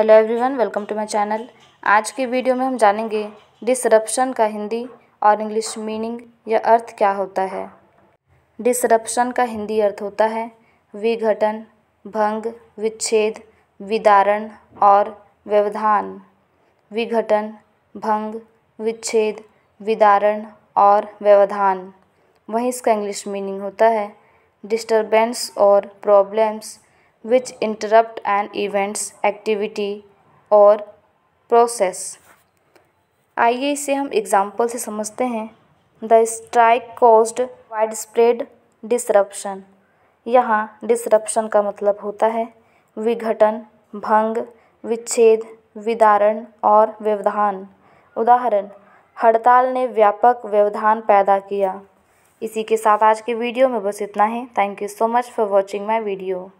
hello everyone welcome to my channel आज की video में हम जानेंगे डिसरप्शन का हिंदी और इंग्लिश मीनिंग या अर्थ क्या होता है डिसरप्शन का हिंदी अर्थ होता है विघटन भंग विच्छेद विदारण और व्यवधान विघटन भंग विच्छेद विदारण और व्यवधान वहीं इसका इंग्लिश मीनिंग होता है डिस्टर्बेंस और problems which interrupt an events activity और प्रोसेस आइए इसे हम एग्जाम्पल से समझते हैं the strike caused wide spread disruption यहाँ डिसरप्शन का मतलब होता है विघटन भंग विच्छेद विदारण और व्यवधान उदाहरण हड़ताल ने व्यापक व्यवधान पैदा किया इसी के साथ आज के वीडियो में बस इतना है thank you so much for watching my video